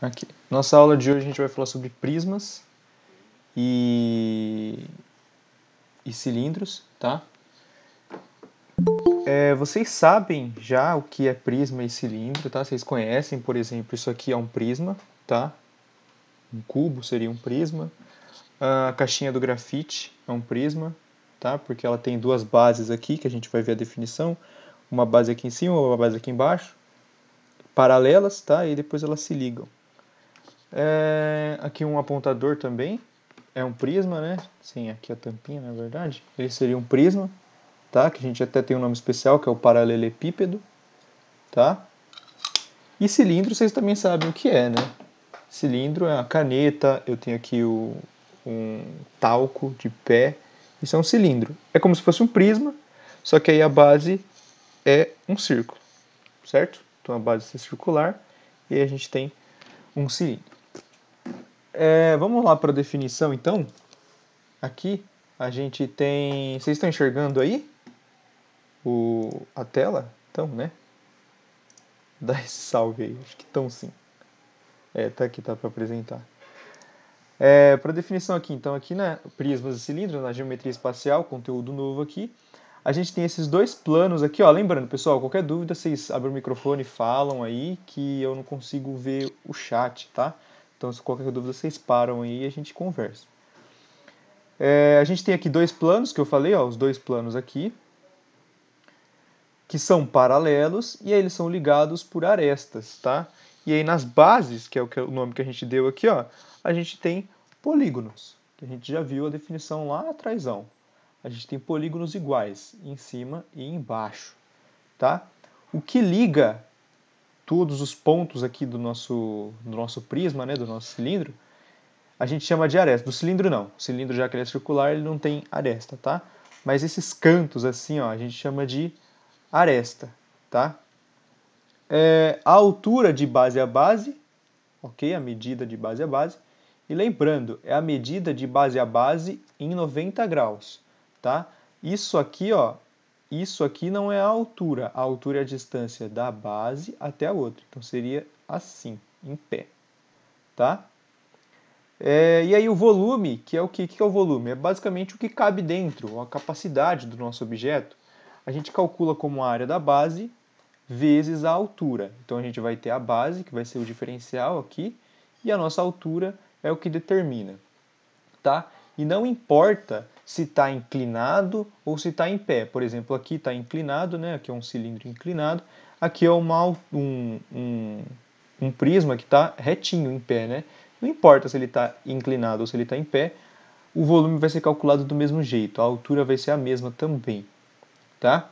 Aqui. Nossa aula de hoje a gente vai falar sobre prismas e, e cilindros, tá? É, vocês sabem já o que é prisma e cilindro, tá? Vocês conhecem, por exemplo, isso aqui é um prisma, tá? Um cubo seria um prisma. A caixinha do grafite é um prisma, tá? Porque ela tem duas bases aqui, que a gente vai ver a definição. Uma base aqui em cima, uma base aqui embaixo. Paralelas, tá? E depois elas se ligam. É, aqui um apontador também, é um prisma, né? Sim, aqui a tampinha, na é verdade. Ele seria um prisma, tá? Que a gente até tem um nome especial, que é o paralelepípedo, tá? E cilindro, vocês também sabem o que é, né? Cilindro é a caneta, eu tenho aqui o, um talco de pé, isso é um cilindro. É como se fosse um prisma, só que aí a base é um círculo, certo? Então a base é circular e a gente tem um cilindro. É, vamos lá para a definição, então. Aqui a gente tem... Vocês estão enxergando aí o... a tela? Então, né? Dá esse salve aí, acho que estão sim. É, tá aqui, tá para apresentar. É, para definição aqui, então, aqui né? prismas e cilindros, na geometria espacial, conteúdo novo aqui, a gente tem esses dois planos aqui, ó. Lembrando, pessoal, qualquer dúvida, vocês abrem o microfone e falam aí que eu não consigo ver o chat, tá? Então, se qualquer dúvida, vocês param aí e a gente conversa. É, a gente tem aqui dois planos que eu falei, ó, os dois planos aqui, que são paralelos e aí eles são ligados por arestas, tá? E aí nas bases, que é o, que, é o nome que a gente deu aqui, ó, a gente tem polígonos, que a gente já viu a definição lá atrás. A gente tem polígonos iguais em cima e embaixo, tá? O que liga todos os pontos aqui do nosso, do nosso prisma, né, do nosso cilindro, a gente chama de aresta. Do cilindro não. O cilindro já que ele é circular, ele não tem aresta, tá? Mas esses cantos assim, ó, a gente chama de aresta, tá? É, a altura de base a base, ok? A medida de base a base. E lembrando, é a medida de base a base em 90 graus, tá? Isso aqui, ó, isso aqui não é a altura, a altura é a distância da base até a outra. Então seria assim, em pé. Tá? É, e aí o volume, que é o que? que é o volume? É basicamente o que cabe dentro, a capacidade do nosso objeto. A gente calcula como a área da base vezes a altura. Então a gente vai ter a base, que vai ser o diferencial aqui, e a nossa altura é o que determina. Tá? E não importa se está inclinado ou se está em pé. Por exemplo, aqui está inclinado, né? aqui é um cilindro inclinado. Aqui é uma, um, um, um prisma que está retinho em pé. Né? Não importa se ele está inclinado ou se ele está em pé, o volume vai ser calculado do mesmo jeito. A altura vai ser a mesma também. Tá?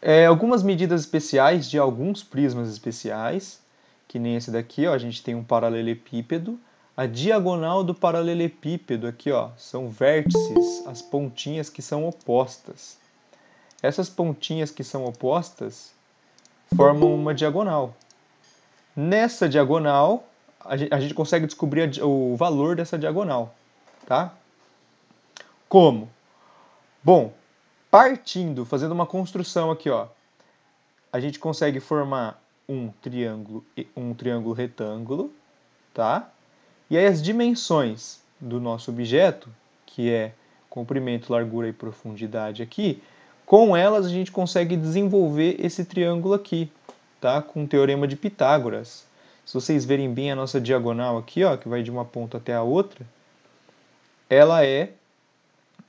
É, algumas medidas especiais de alguns prismas especiais, que nem esse daqui, ó, a gente tem um paralelepípedo, a diagonal do paralelepípedo aqui, ó, são vértices, as pontinhas que são opostas. Essas pontinhas que são opostas formam uma diagonal. Nessa diagonal, a gente consegue descobrir o valor dessa diagonal, tá? Como? Bom, partindo, fazendo uma construção aqui, ó, a gente consegue formar um triângulo, um triângulo retângulo, tá? E aí as dimensões do nosso objeto, que é comprimento, largura e profundidade aqui, com elas a gente consegue desenvolver esse triângulo aqui, tá? Com o teorema de Pitágoras. Se vocês verem bem a nossa diagonal aqui, ó, que vai de uma ponta até a outra, ela é,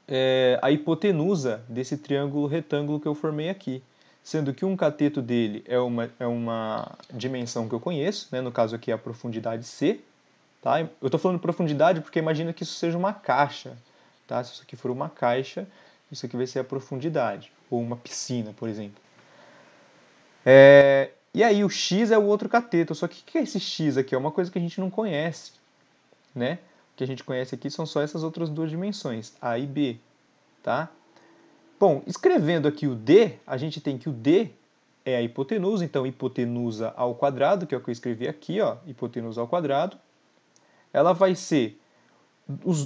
é a hipotenusa desse triângulo retângulo que eu formei aqui. Sendo que um cateto dele é uma, é uma dimensão que eu conheço, né? no caso aqui é a profundidade C, Tá? Eu estou falando profundidade porque imagina que isso seja uma caixa. Tá? Se isso aqui for uma caixa, isso aqui vai ser a profundidade. Ou uma piscina, por exemplo. É... E aí o x é o outro cateto. Só que o que é esse x aqui? É uma coisa que a gente não conhece. Né? O que a gente conhece aqui são só essas outras duas dimensões, A e B. Tá? Bom, escrevendo aqui o D, a gente tem que o D é a hipotenusa, então hipotenusa ao quadrado, que é o que eu escrevi aqui, ó, hipotenusa ao quadrado, ela vai ser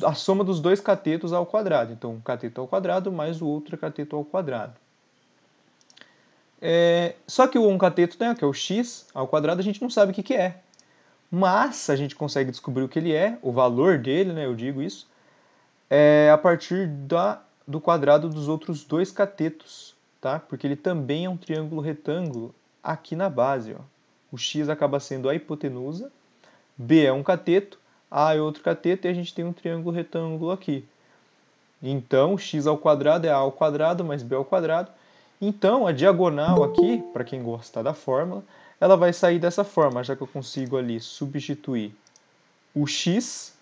a soma dos dois catetos ao quadrado. Então, um cateto ao quadrado mais o outro cateto ao quadrado. É, só que o um cateto, né, que é o x ao quadrado, a gente não sabe o que, que é. Mas a gente consegue descobrir o que ele é, o valor dele, né, eu digo isso, é, a partir da, do quadrado dos outros dois catetos, tá? porque ele também é um triângulo retângulo aqui na base. Ó. O x acaba sendo a hipotenusa, b é um cateto, a é outro cateto e a gente tem um triângulo retângulo aqui. Então, x ao quadrado é a ao quadrado mais b ao quadrado. Então, a diagonal aqui, para quem gostar da fórmula, ela vai sair dessa forma, já que eu consigo ali substituir o x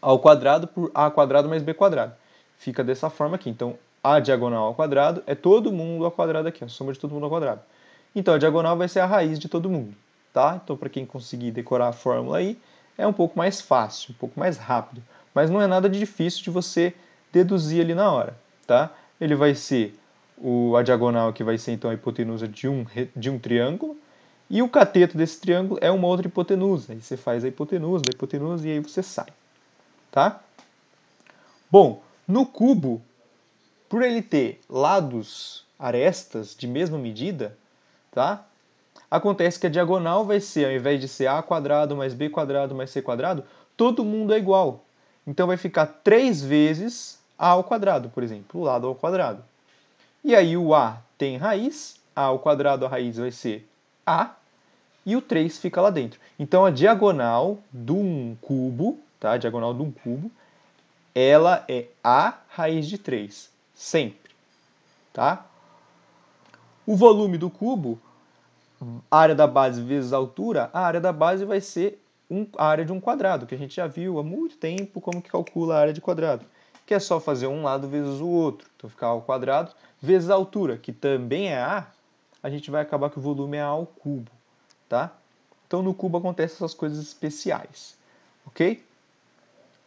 ao quadrado por a quadrado mais b quadrado. Fica dessa forma aqui. Então, a diagonal ao quadrado é todo mundo ao quadrado aqui, a soma de todo mundo ao quadrado. Então, a diagonal vai ser a raiz de todo mundo, tá? Então, para quem conseguir decorar a fórmula aí, é um pouco mais fácil, um pouco mais rápido, mas não é nada de difícil de você deduzir ali na hora, tá? Ele vai ser o, a diagonal que vai ser então a hipotenusa de um, de um triângulo, e o cateto desse triângulo é uma outra hipotenusa. E você faz a hipotenusa, a hipotenusa e aí você sai. Tá? Bom, no cubo, por ele ter lados, arestas de mesma medida, tá? Acontece que a diagonal vai ser, ao invés de ser a quadrado mais b quadrado mais c quadrado, todo mundo é igual. Então vai ficar 3 vezes a ao quadrado, por exemplo, o lado ao quadrado. E aí o a tem raiz, a ao quadrado a raiz vai ser a, e o 3 fica lá dentro. Então a diagonal de um cubo, tá? A diagonal de um cubo, ela é a raiz de 3, sempre, tá? O volume do cubo área da base vezes a altura, a área da base vai ser um, a área de um quadrado, que a gente já viu há muito tempo como que calcula a área de quadrado, que é só fazer um lado vezes o outro. Então ficar ao quadrado vezes a altura, que também é a, a gente vai acabar que o volume é a ao cubo, tá? Então no cubo acontecem essas coisas especiais, ok?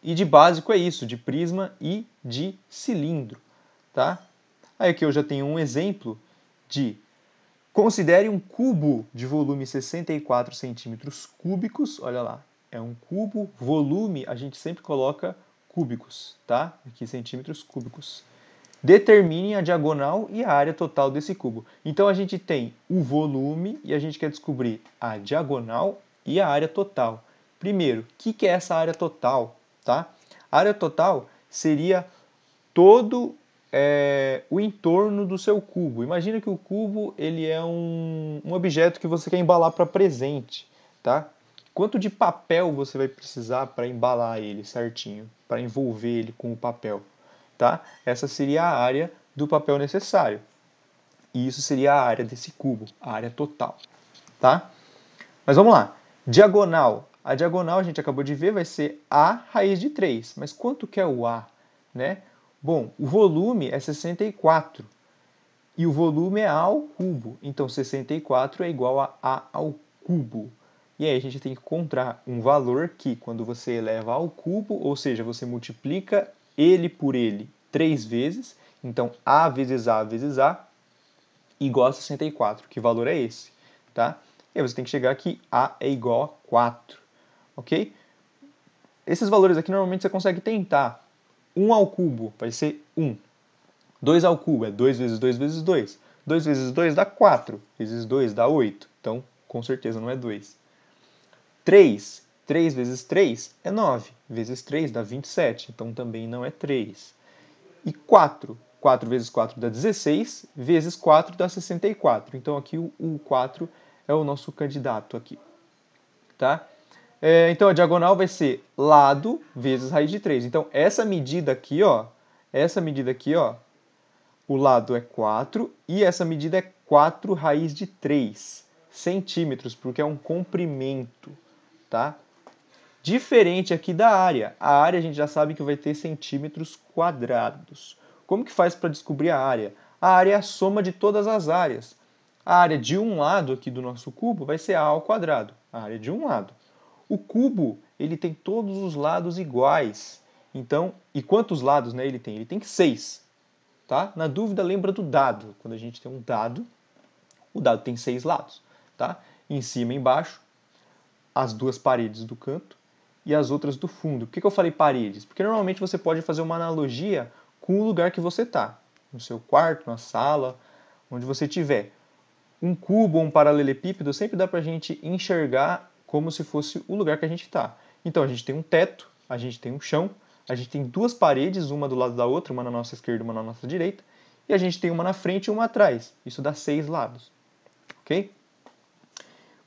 E de básico é isso, de prisma e de cilindro, tá? Aí aqui eu já tenho um exemplo de Considere um cubo de volume 64 centímetros cúbicos. Olha lá, é um cubo. Volume, a gente sempre coloca cúbicos, tá? Aqui, centímetros cúbicos. Determine a diagonal e a área total desse cubo. Então, a gente tem o volume e a gente quer descobrir a diagonal e a área total. Primeiro, o que, que é essa área total, tá? A área total seria todo é, o entorno do seu cubo. Imagina que o cubo ele é um, um objeto que você quer embalar para presente, tá? Quanto de papel você vai precisar para embalar ele certinho, para envolver ele com o papel, tá? Essa seria a área do papel necessário. E isso seria a área desse cubo, a área total, tá? Mas vamos lá. Diagonal. A diagonal a gente acabou de ver vai ser a raiz de 3. Mas quanto que é o a, né? Bom, o volume é 64 e o volume é A ao cubo. Então 64 é igual a A ao cubo. E aí a gente tem que encontrar um valor que, quando você eleva ao cubo, ou seja, você multiplica ele por ele três vezes, então A vezes A vezes A, igual a 64. Que valor é esse? Tá? E aí você tem que chegar que A é igual a 4. Ok? Esses valores aqui normalmente você consegue tentar, 1 ao cubo vai ser 1. 2 ao cubo é 2 vezes 2 vezes 2. 2 vezes 2 dá 4, vezes 2 dá 8. Então, com certeza não é 2. 3. 3 vezes 3 é 9, vezes 3 dá 27, então também não é 3. E 4. 4 vezes 4 dá 16, vezes 4 dá 64. Então aqui o 4 é o nosso candidato aqui. Tá? É, então, a diagonal vai ser lado vezes raiz de 3. Então, essa medida aqui, ó, essa medida aqui, ó, o lado é 4 e essa medida é 4 raiz de 3 centímetros, porque é um comprimento, tá? Diferente aqui da área. A área a gente já sabe que vai ter centímetros quadrados. Como que faz para descobrir a área? A área é a soma de todas as áreas. A área de um lado aqui do nosso cubo vai ser a ao quadrado, a área de um lado. O cubo ele tem todos os lados iguais. Então, e quantos lados né, ele tem? Ele tem seis. Tá? Na dúvida, lembra do dado. Quando a gente tem um dado, o dado tem seis lados. Tá? Em cima e embaixo, as duas paredes do canto e as outras do fundo. Por que, que eu falei paredes? Porque normalmente você pode fazer uma analogia com o lugar que você está. No seu quarto, na sala, onde você tiver. Um cubo ou um paralelepípedo sempre dá para a gente enxergar como se fosse o lugar que a gente está. Então a gente tem um teto, a gente tem um chão, a gente tem duas paredes, uma do lado da outra, uma na nossa esquerda, uma na nossa direita, e a gente tem uma na frente e uma atrás. Isso dá seis lados, ok?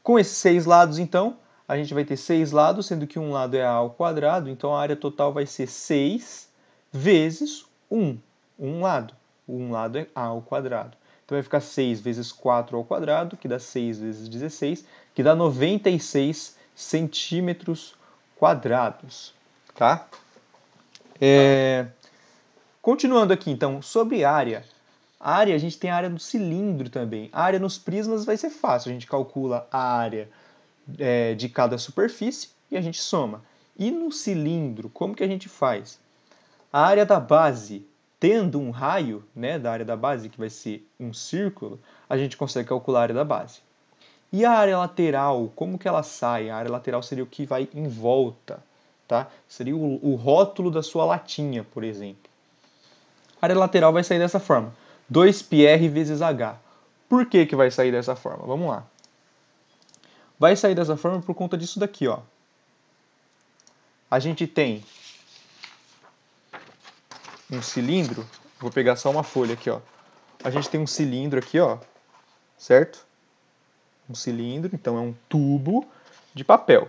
Com esses seis lados, então, a gente vai ter seis lados, sendo que um lado é a ao quadrado, então a área total vai ser 6 vezes 1, um lado. Um lado é a ao quadrado. Então vai ficar 6 vezes 4 ao quadrado, que dá 6 vezes 16, que dá 96 centímetros quadrados, tá? É... Continuando aqui, então, sobre área. A área, a gente tem a área no cilindro também. A área nos prismas vai ser fácil. A gente calcula a área é, de cada superfície e a gente soma. E no cilindro, como que a gente faz? A área da base, tendo um raio né, da área da base, que vai ser um círculo, a gente consegue calcular a área da base. E a área lateral, como que ela sai? A área lateral seria o que vai em volta, tá? Seria o, o rótulo da sua latinha, por exemplo. A área lateral vai sair dessa forma. 2πr vezes h. Por que, que vai sair dessa forma? Vamos lá. Vai sair dessa forma por conta disso daqui, ó. A gente tem um cilindro, vou pegar só uma folha aqui, ó. A gente tem um cilindro aqui, ó, certo? um cilindro, então é um tubo de papel.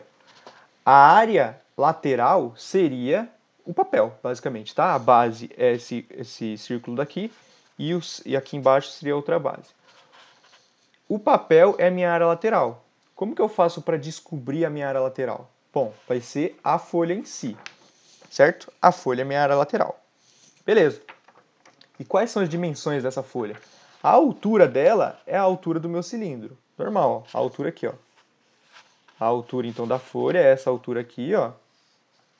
A área lateral seria o papel, basicamente, tá? A base é esse, esse círculo daqui e, os, e aqui embaixo seria outra base. O papel é a minha área lateral. Como que eu faço para descobrir a minha área lateral? Bom, vai ser a folha em si, certo? A folha é a minha área lateral. Beleza. E quais são as dimensões dessa folha? A altura dela é a altura do meu cilindro normal, ó, a altura aqui, ó. A altura, então, da folha é essa altura aqui, ó,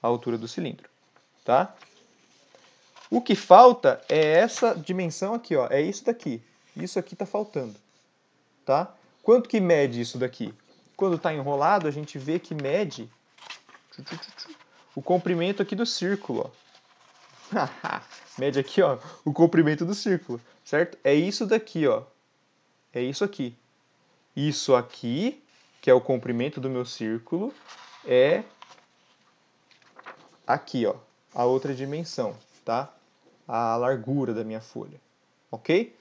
a altura do cilindro, tá? O que falta é essa dimensão aqui, ó, é isso daqui. Isso aqui está faltando, tá? Quanto que mede isso daqui? Quando está enrolado, a gente vê que mede o comprimento aqui do círculo, ó. mede aqui, ó, o comprimento do círculo, certo? É isso daqui, ó. É isso aqui. Isso aqui, que é o comprimento do meu círculo, é aqui, ó, a outra dimensão, tá? A largura da minha folha, ok?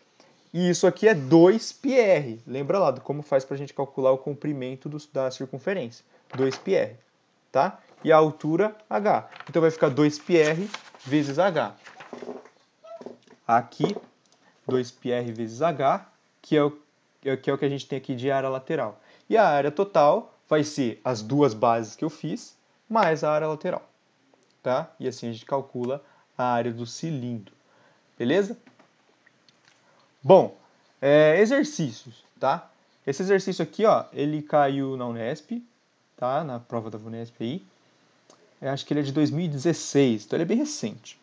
E isso aqui é 2πr. Lembra lá do como faz para a gente calcular o comprimento do, da circunferência. 2πr, tá? E a altura, h. Então vai ficar 2πr vezes h. Aqui, 2πr vezes h, que é o é que é o que a gente tem aqui de área lateral. E a área total vai ser as duas bases que eu fiz, mais a área lateral. Tá? E assim a gente calcula a área do cilindro. Beleza? Bom, é, exercícios, tá? Esse exercício aqui, ó, ele caiu na Unesp, tá? Na prova da Unesp aí. Eu acho que ele é de 2016, então ele é bem recente,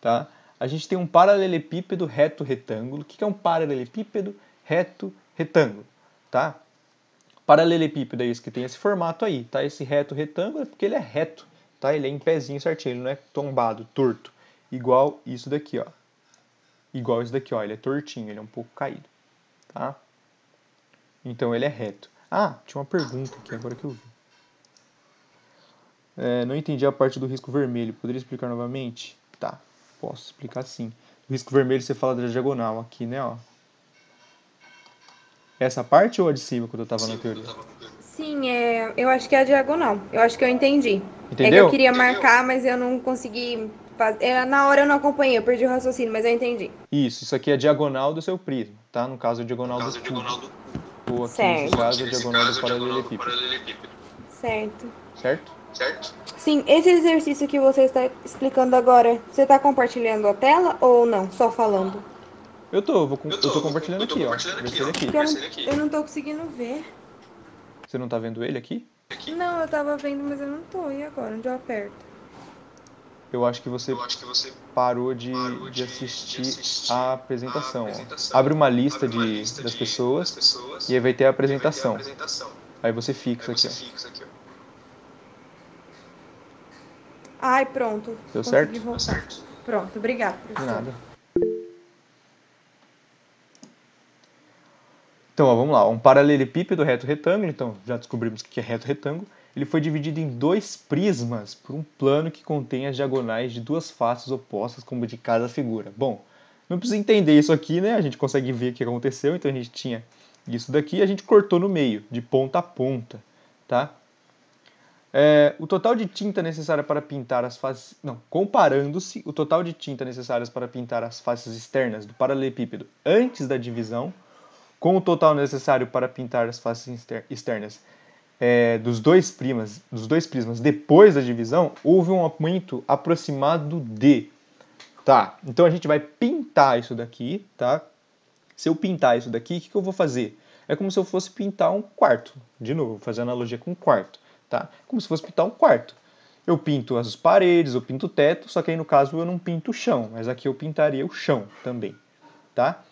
tá? A gente tem um paralelepípedo reto retângulo. O que é um paralelepípedo reto retângulo? retângulo, tá? Paralelepípedo é isso que tem esse formato aí, tá? Esse reto retângulo é porque ele é reto, tá? Ele é em pezinho certinho, ele não é tombado, torto. Igual isso daqui, ó. Igual isso daqui, ó. Ele é tortinho, ele é um pouco caído, tá? Então ele é reto. Ah, tinha uma pergunta aqui agora que eu vi. É, não entendi a parte do risco vermelho. Poderia explicar novamente? Tá, posso explicar sim. O risco vermelho você fala da diagonal aqui, né? Ó. Essa parte ou a de cima quando eu tava na teoria? Sim, é, eu acho que é a diagonal. Eu acho que eu entendi. Entendeu? É que eu queria marcar, mas eu não consegui. É, na hora eu não acompanhei, eu perdi o raciocínio, mas eu entendi. Isso, isso aqui é a diagonal do seu prisma, tá? No caso, a diagonal, no caso, do, diagonal do Ou aqui, certo. nesse caso, a diagonal do paralelepípedo. Certo. Certo? Certo? Sim, esse exercício que você está explicando agora, você está compartilhando a tela ou não? Só falando? Eu tô, vou, eu tô, eu tô compartilhando eu tô, aqui, tô compartilhando ó. aqui, aqui. Eu, eu não tô conseguindo ver. Você não tá vendo ele aqui? aqui? Não, eu tava vendo, mas eu não tô. E agora? Onde eu aperto? Eu acho que você, acho que você parou, de, parou de, assistir de, assistir a apresentação. A apresentação. Abre uma lista, Abre uma de, lista das, pessoas, das, pessoas, e aí vai ter a apresentação. Ter a apresentação. Aí você fixa aí você aqui, ó. Ai, pronto. Deu certo? Deu certo? Pronto, obrigado. De nada. Então, ó, vamos lá. Um paralelepípedo reto retângulo, então já descobrimos que é reto retângulo, ele foi dividido em dois prismas por um plano que contém as diagonais de duas faces opostas, como de cada figura. Bom, não precisa entender isso aqui, né? A gente consegue ver o que aconteceu, então a gente tinha isso daqui, e a gente cortou no meio, de ponta a ponta, tá? É, o total de tinta necessária para pintar as faces. Não, comparando-se, o total de tinta necessárias para pintar as faces externas do paralelepípedo antes da divisão com o total necessário para pintar as faces externas é, dos, dois primas, dos dois prismas depois da divisão, houve um aumento aproximado de. Tá, então a gente vai pintar isso daqui, tá? Se eu pintar isso daqui, o que, que eu vou fazer? É como se eu fosse pintar um quarto. De novo, vou fazer analogia com um quarto, tá? Como se fosse pintar um quarto. Eu pinto as paredes, eu pinto o teto, só que aí no caso eu não pinto o chão, mas aqui eu pintaria o chão também, tá?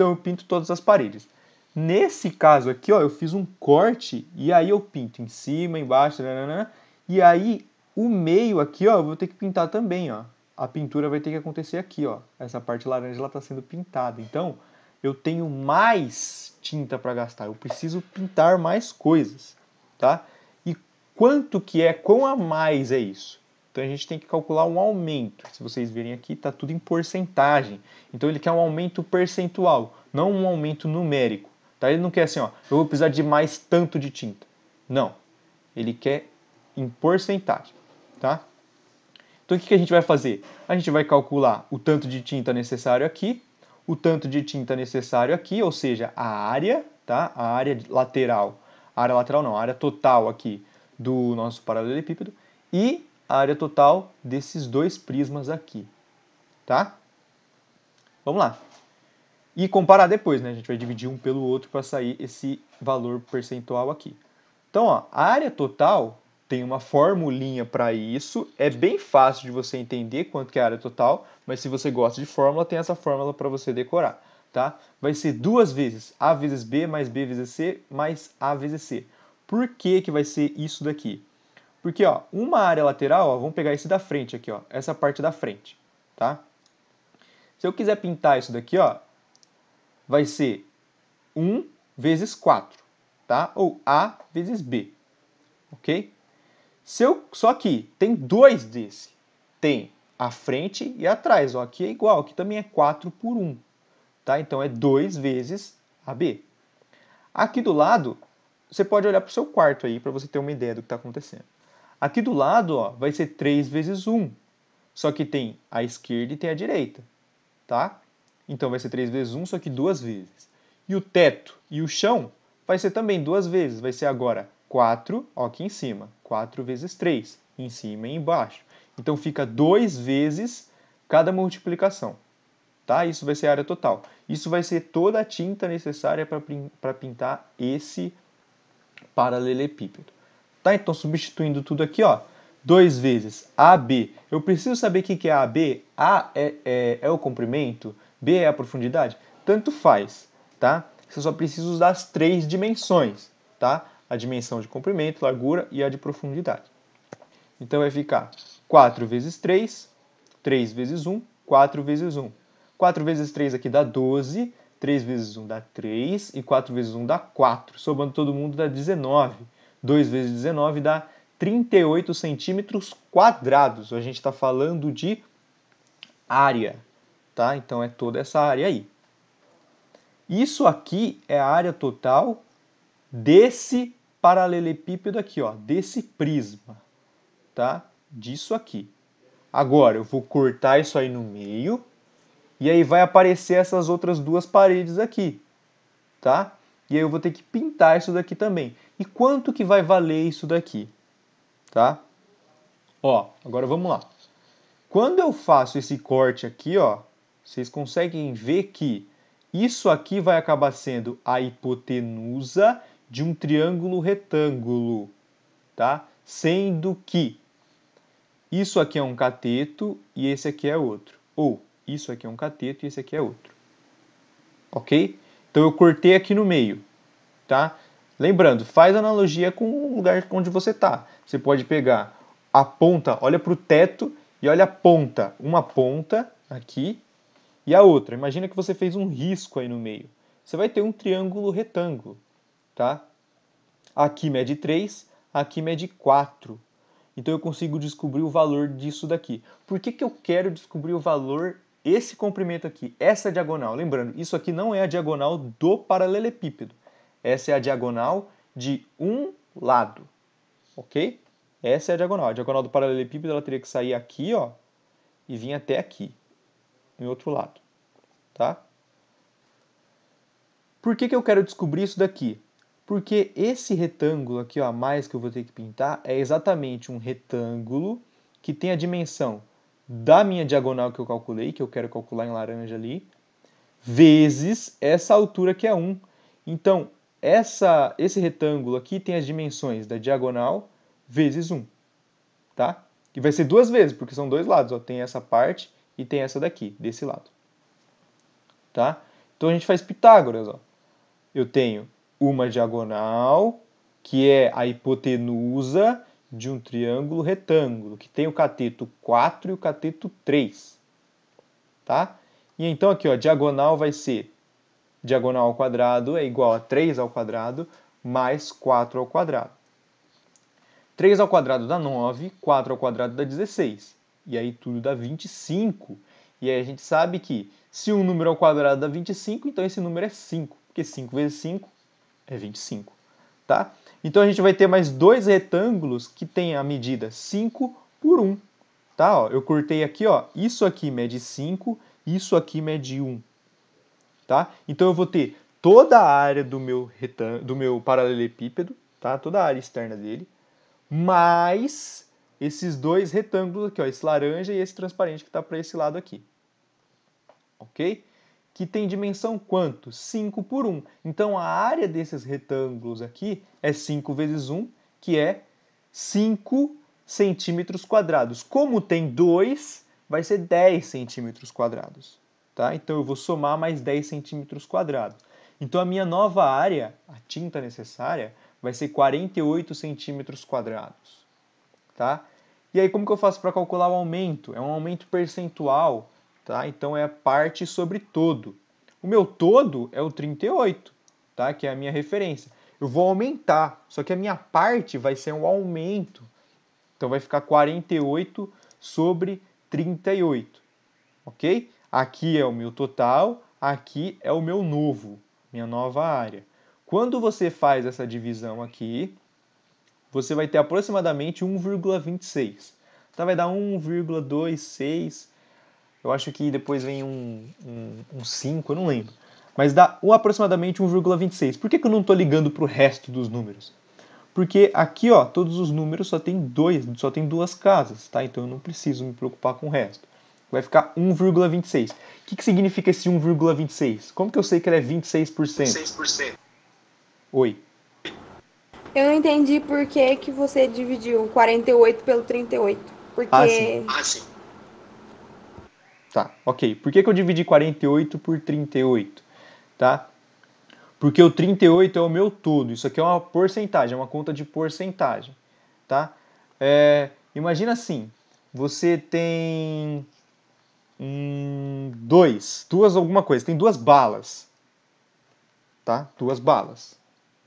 Então eu pinto todas as paredes. Nesse caso aqui, ó, eu fiz um corte e aí eu pinto em cima, embaixo, nanana, né, né, né, e aí o meio aqui, ó, eu vou ter que pintar também, ó. A pintura vai ter que acontecer aqui, ó. Essa parte laranja ela tá sendo pintada. Então, eu tenho mais tinta para gastar. Eu preciso pintar mais coisas, tá? E quanto que é, quão a mais é isso? Então a gente tem que calcular um aumento. Se vocês verem aqui, está tudo em porcentagem. Então ele quer um aumento percentual, não um aumento numérico. Tá? Ele não quer assim, ó, eu vou precisar de mais tanto de tinta. Não. Ele quer em porcentagem. Tá? Então o que, que a gente vai fazer? A gente vai calcular o tanto de tinta necessário aqui, o tanto de tinta necessário aqui, ou seja, a área, tá? a área lateral, a área lateral não, a área total aqui do nosso paralelepípedo, e a área total desses dois prismas aqui, tá? Vamos lá. E comparar depois, né? A gente vai dividir um pelo outro para sair esse valor percentual aqui. Então, ó, a área total tem uma formulinha para isso. É bem fácil de você entender quanto que é a área total, mas se você gosta de fórmula, tem essa fórmula para você decorar, tá? Vai ser duas vezes A vezes B mais B vezes C mais A vezes C. Por que, que vai ser isso daqui? Porque ó, uma área lateral, ó, vamos pegar esse da frente aqui, ó, essa parte da frente, tá? Se eu quiser pintar isso daqui, ó, vai ser 1 vezes 4, tá? Ou A vezes B, ok? Se eu, só que tem dois desse. Tem a frente e atrás, ó, aqui é igual, aqui também é 4 por 1, tá? Então é 2 vezes AB. Aqui do lado, você pode olhar para o seu quarto aí, para você ter uma ideia do que está acontecendo. Aqui do lado ó, vai ser 3 vezes 1. Só que tem a esquerda e tem a direita. Tá? Então vai ser 3 vezes 1, só que duas vezes. E o teto e o chão vai ser também duas vezes. Vai ser agora 4 ó, aqui em cima. 4 vezes 3, em cima e embaixo. Então fica 2 vezes cada multiplicação. Tá? Isso vai ser a área total. Isso vai ser toda a tinta necessária para pintar esse paralelepípedo. Tá? Então, substituindo tudo aqui, ó, 2 vezes AB. Eu preciso saber o que é AB. A é, é, é o comprimento, B é a profundidade. Tanto faz, tá? Você só precisa usar as três dimensões, tá? A dimensão de comprimento, largura e a de profundidade. Então, vai ficar 4 vezes 3, 3 vezes 1, 4 vezes 1. 4 vezes 3 aqui dá 12, 3 vezes 1 dá 3 e 4 vezes 1 dá 4. Somando todo mundo dá 19. 2 vezes 19 dá 38 centímetros quadrados. A gente está falando de área, tá? Então é toda essa área aí. Isso aqui é a área total desse paralelepípedo aqui, ó, desse prisma, tá? Disso aqui. Agora eu vou cortar isso aí no meio e aí vai aparecer essas outras duas paredes aqui, tá? E aí eu vou ter que pintar isso daqui também. E quanto que vai valer isso daqui? Tá? Ó, agora vamos lá. Quando eu faço esse corte aqui, ó, vocês conseguem ver que isso aqui vai acabar sendo a hipotenusa de um triângulo retângulo, tá? Sendo que isso aqui é um cateto e esse aqui é outro. Ou isso aqui é um cateto e esse aqui é outro. Ok? Então eu cortei aqui no meio, tá? Lembrando, faz analogia com o lugar onde você está. Você pode pegar a ponta, olha para o teto e olha a ponta. Uma ponta aqui e a outra. Imagina que você fez um risco aí no meio. Você vai ter um triângulo retângulo, tá? Aqui mede 3, aqui mede 4. Então eu consigo descobrir o valor disso daqui. Por que, que eu quero descobrir o valor esse comprimento aqui, essa diagonal? Lembrando, isso aqui não é a diagonal do paralelepípedo essa é a diagonal de um lado, ok? Essa é a diagonal. A diagonal do paralelepípedo ela teria que sair aqui, ó, e vir até aqui, em outro lado, tá? Por que, que eu quero descobrir isso daqui? Porque esse retângulo aqui, ó, a mais que eu vou ter que pintar, é exatamente um retângulo que tem a dimensão da minha diagonal que eu calculei, que eu quero calcular em laranja ali, vezes essa altura que é 1. Então, essa, esse retângulo aqui tem as dimensões da diagonal vezes 1, tá? Que vai ser duas vezes, porque são dois lados, ó, tem essa parte e tem essa daqui, desse lado. Tá? Então a gente faz Pitágoras, ó. Eu tenho uma diagonal, que é a hipotenusa de um triângulo retângulo, que tem o cateto 4 e o cateto 3, tá? E então aqui, ó, a diagonal vai ser diagonal ao quadrado é igual a 3 ao quadrado mais 4 ao quadrado. 3 ao quadrado dá 9, 4 ao quadrado dá 16. E aí tudo dá 25. E aí a gente sabe que se um número ao quadrado dá 25, então esse número é 5. Porque 5 vezes 5 é 25. Tá? Então a gente vai ter mais dois retângulos que têm a medida 5 por 1. Tá? Ó, eu cortei aqui, ó, isso aqui mede 5, isso aqui mede 1 tá? Então eu vou ter toda a área do meu, retan do meu paralelepípedo, tá? Toda a área externa dele, mais esses dois retângulos aqui, ó, esse laranja e esse transparente que está para esse lado aqui. Ok? Que tem dimensão quanto? 5 por 1. Então a área desses retângulos aqui é 5 vezes 1, que é 5 centímetros quadrados. Como tem 2, vai ser 10 centímetros quadrados. Tá? Então eu vou somar mais 10 centímetros quadrados. Então a minha nova área, a tinta necessária, vai ser 48 centímetros quadrados. Tá? E aí como que eu faço para calcular o aumento? É um aumento percentual, tá? então é parte sobre todo. O meu todo é o 38, tá? que é a minha referência. Eu vou aumentar, só que a minha parte vai ser um aumento. Então vai ficar 48 sobre 38, ok? Aqui é o meu total, aqui é o meu novo, minha nova área. Quando você faz essa divisão aqui, você vai ter aproximadamente 1,26. Então vai dar 1,26. Eu acho que depois vem um, um, um 5, eu não lembro. Mas dá um, aproximadamente 1,26. Por que, que eu não estou ligando para o resto dos números? Porque aqui, ó, todos os números só tem dois, só tem duas casas, tá? Então eu não preciso me preocupar com o resto vai ficar 1,26. O que, que significa esse 1,26? Como que eu sei que ele é 26%? 26%. Oi. Eu não entendi por que, que você dividiu 48 pelo 38. Porque. Ah, sim. Ah, sim. Tá, ok. Por que, que eu dividi 48 por 38? Tá? Porque o 38 é o meu todo. Isso aqui é uma porcentagem, é uma conta de porcentagem. Tá? É, imagina assim: você tem um, dois, duas alguma coisa. Tem duas balas, tá? Duas balas.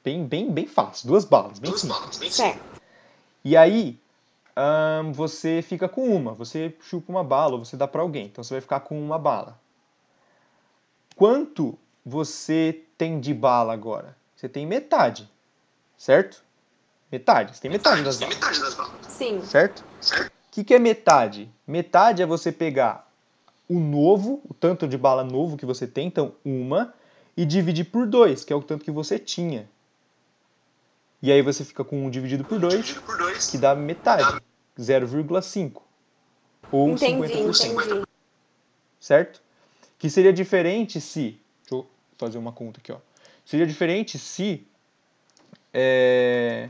Bem, bem, bem fácil. Duas balas. Bem duas simples. balas, bem E aí você fica com uma. Você chupa uma bala ou você dá para alguém. Então você vai ficar com uma bala. Quanto você tem de bala agora? Você tem metade, certo? Metade. Você tem metade, metade das balas. Tem metade das balas. Sim. Certo? Certo. O que, que é metade? Metade é você pegar o novo, o tanto de bala novo que você tem, então uma, e dividir por 2, que é o tanto que você tinha. E aí você fica com 1 um dividido por 2, que dá metade, 0,5. Ou entendi, 50%. Entendi. Certo? Que seria diferente se. Deixa eu fazer uma conta aqui, ó. Seria diferente se. É,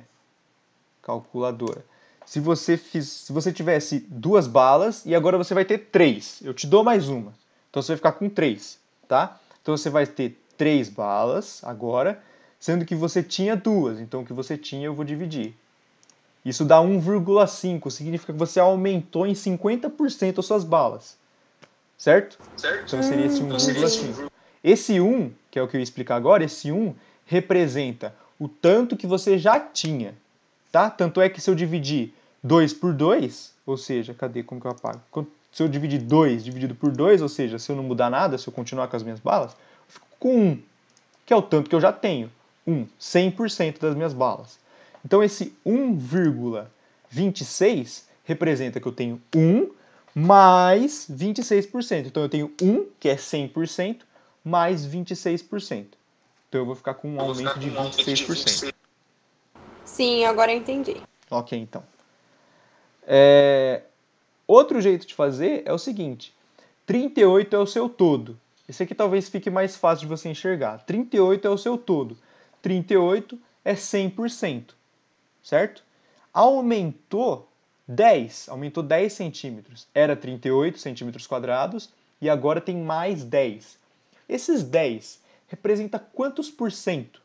calculadora se você, fiz, se você tivesse duas balas e agora você vai ter três. Eu te dou mais uma. Então você vai ficar com três, tá? Então você vai ter três balas agora, sendo que você tinha duas. Então o que você tinha eu vou dividir. Isso dá 1,5, significa que você aumentou em 50% as suas balas. Certo? Certo. Então seria esse 1,5. Então, esse 1, que é o que eu ia explicar agora, esse 1 representa o tanto que você já tinha tá? Tanto é que se eu dividir 2 por 2, ou seja, cadê como que eu apago? Se eu dividir 2 dividido por 2, ou seja, se eu não mudar nada, se eu continuar com as minhas balas, eu fico com 1, que é o tanto que eu já tenho. 1, 100% das minhas balas. Então esse 1,26 representa que eu tenho 1 mais 26%. Então eu tenho 1, que é 100%, mais 26%. Então eu vou ficar com um aumento de 26%. Sim, agora eu entendi. Ok, então. É... Outro jeito de fazer é o seguinte: 38 é o seu todo. Esse aqui talvez fique mais fácil de você enxergar. 38 é o seu todo. 38 é 100%, certo? Aumentou 10, aumentou 10 centímetros. Era 38 centímetros quadrados e agora tem mais 10. Esses 10 representa quantos por cento?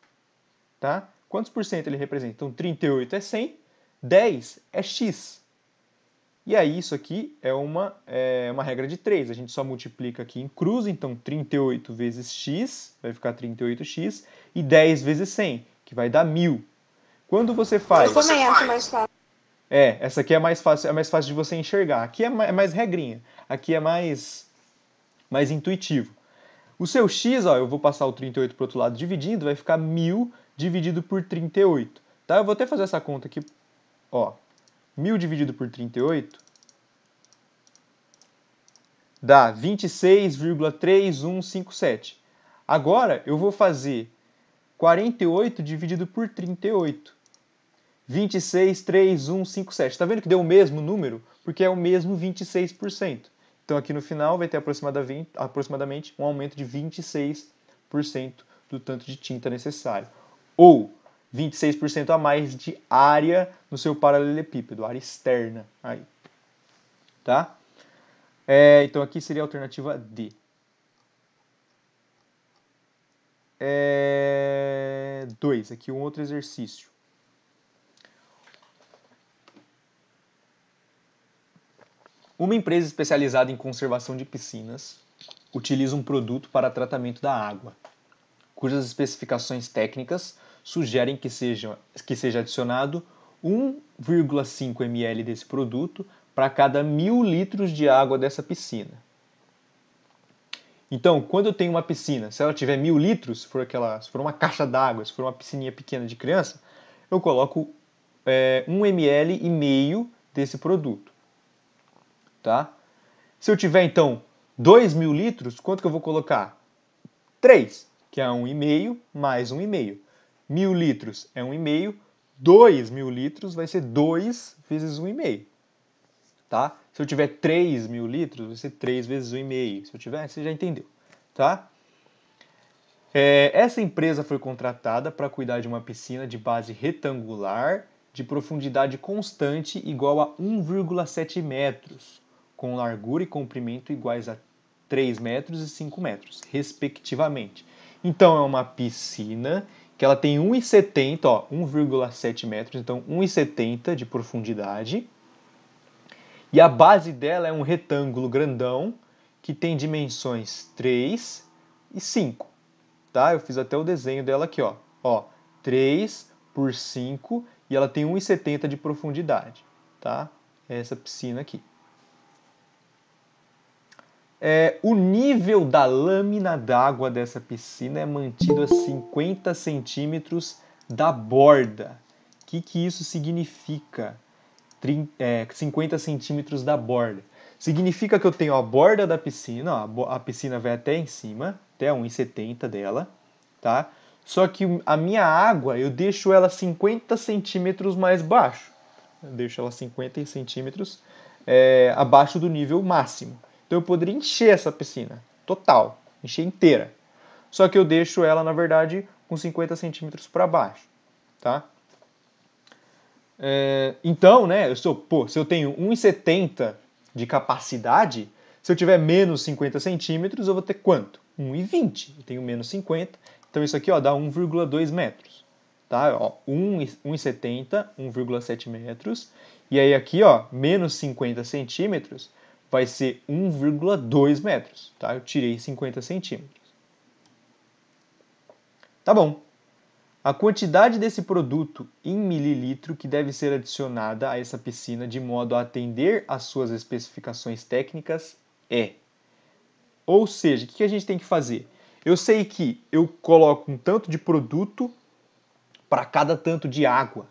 Tá? Quantos por cento ele representa? Então, 38 é 100, 10 é x. E aí, isso aqui é uma, é uma regra de 3. A gente só multiplica aqui em cruz, então 38 vezes x, vai ficar 38x, e 10 vezes 100, que vai dar 1000. Quando você faz... Eu é essa mais fácil? É, essa aqui é mais fácil, é mais fácil de você enxergar. Aqui é mais, é mais regrinha, aqui é mais, mais intuitivo. O seu x, ó, eu vou passar o 38 para o outro lado dividindo, vai ficar 1000 dividido por 38. Tá? Eu vou até fazer essa conta aqui. Ó, 1.000 dividido por 38 dá 26,3157. Agora eu vou fazer 48 dividido por 38. 26,3157. Está vendo que deu o mesmo número? Porque é o mesmo 26%. Então aqui no final vai ter aproximadamente um aumento de 26% do tanto de tinta necessário ou 26% a mais de área no seu paralelepípedo, área externa aí. Tá? É, então aqui seria a alternativa D. É, dois, aqui um outro exercício. Uma empresa especializada em conservação de piscinas utiliza um produto para tratamento da água, cujas especificações técnicas sugerem que seja, que seja adicionado 1,5 ml desse produto para cada mil litros de água dessa piscina. Então, quando eu tenho uma piscina, se ela tiver mil litros, se for, aquela, se for uma caixa d'água, se for uma piscininha pequena de criança, eu coloco é, 1 ml e meio desse produto. Tá? Se eu tiver, então, 2 mil litros, quanto que eu vou colocar? 3, que é 1,5 mais 1,5 mil litros é um e meio dois mil litros vai ser dois vezes um e meio Tá? Se eu tiver três mil litros, vai ser três vezes um e meio Se eu tiver, você já entendeu. Tá? É, essa empresa foi contratada para cuidar de uma piscina de base retangular de profundidade constante igual a 1,7 metros, com largura e comprimento iguais a 3 metros e 5 metros, respectivamente. Então é uma piscina que ela tem 1,70, ó, 1,7 metros, então 1,70 de profundidade. E a base dela é um retângulo grandão que tem dimensões 3 e 5, tá? Eu fiz até o desenho dela aqui, ó. Ó, 3 por 5 e ela tem 1,70 de profundidade, tá? Essa piscina aqui. É, o nível da lâmina d'água dessa piscina é mantido a 50 centímetros da borda. O que, que isso significa? é, 50 centímetros da borda. Significa que eu tenho a borda da piscina, ó, a, piscina vai até em cima, até 1,70 dela, tá? Só que a minha água eu deixo ela 50 centímetros mais baixo. Eu deixo ela 50 centímetros é, abaixo do nível máximo. Então eu poderia encher essa piscina, total, encher inteira. Só que eu deixo ela, na verdade, com 50 centímetros para baixo, tá? É, então, né, eu sou, pô, se eu tenho 1,70 de capacidade, se eu tiver menos 50 centímetros, eu vou ter quanto? 1,20. Eu tenho menos 50, então isso aqui ó, dá 1,2 metros. Tá? 1,70, 1,7 metros. E aí aqui, ó, menos 50 centímetros, vai ser 1,2 metros, tá? Eu tirei 50 centímetros. Tá bom. A quantidade desse produto em mililitro que deve ser adicionada a essa piscina de modo a atender às suas especificações técnicas é. Ou seja, o que a gente tem que fazer? Eu sei que eu coloco um tanto de produto para cada tanto de água.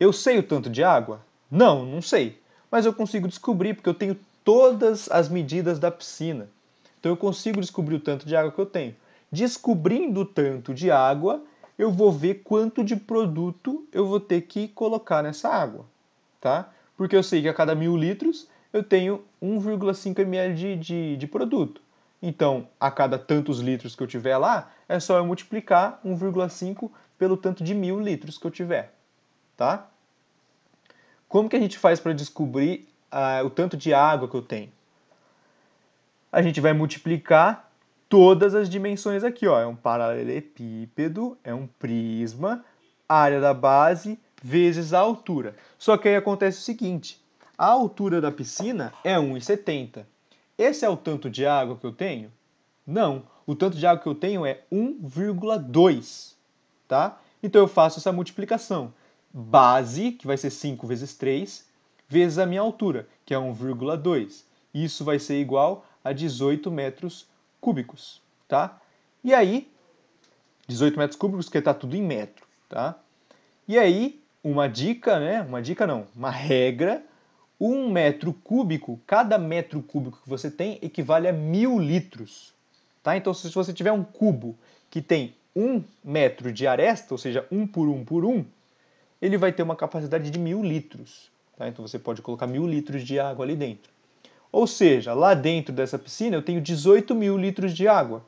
Eu sei o tanto de água? Não, não sei mas eu consigo descobrir porque eu tenho todas as medidas da piscina. Então eu consigo descobrir o tanto de água que eu tenho. Descobrindo o tanto de água, eu vou ver quanto de produto eu vou ter que colocar nessa água, tá? Porque eu sei que a cada mil litros eu tenho 1,5 ml de, de, de produto. Então, a cada tantos litros que eu tiver lá, é só eu multiplicar 1,5 pelo tanto de mil litros que eu tiver, tá? Como que a gente faz para descobrir ah, o tanto de água que eu tenho? A gente vai multiplicar todas as dimensões aqui. Ó. É um paralelepípedo, é um prisma, área da base vezes a altura. Só que aí acontece o seguinte, a altura da piscina é 1,70. Esse é o tanto de água que eu tenho? Não, o tanto de água que eu tenho é 1,2, tá? Então eu faço essa multiplicação base, que vai ser 5 vezes 3, vezes a minha altura, que é 1,2. Isso vai ser igual a 18 metros cúbicos, tá? E aí, 18 metros cúbicos, que está tudo em metro, tá? E aí, uma dica, né? Uma dica não, uma regra. Um metro cúbico, cada metro cúbico que você tem equivale a mil litros, tá? Então, se você tiver um cubo que tem um metro de aresta, ou seja, um por um por um, ele vai ter uma capacidade de mil litros. Tá? Então você pode colocar mil litros de água ali dentro. Ou seja, lá dentro dessa piscina eu tenho 18 mil litros de água,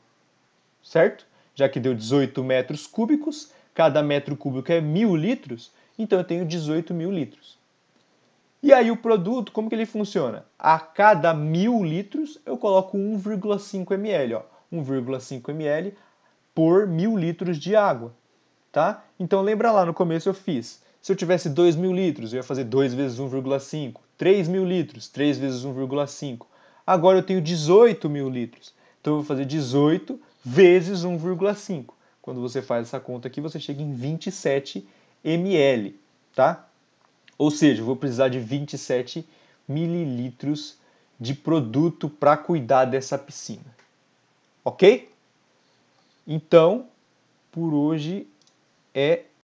certo? Já que deu 18 metros cúbicos, cada metro cúbico é mil litros, então eu tenho 18 mil litros. E aí o produto, como que ele funciona? A cada mil litros eu coloco 1,5 ml, 1,5 ml por mil litros de água, tá? Então lembra lá no começo eu fiz se eu tivesse 2 mil litros, eu ia fazer 2 vezes 1,5. 3 mil litros, 3 vezes 1,5. Agora eu tenho 18 mil litros. Então eu vou fazer 18 vezes 1,5. Quando você faz essa conta aqui, você chega em 27 ml, tá? Ou seja, eu vou precisar de 27 mililitros de produto para cuidar dessa piscina. Ok? Então, por hoje é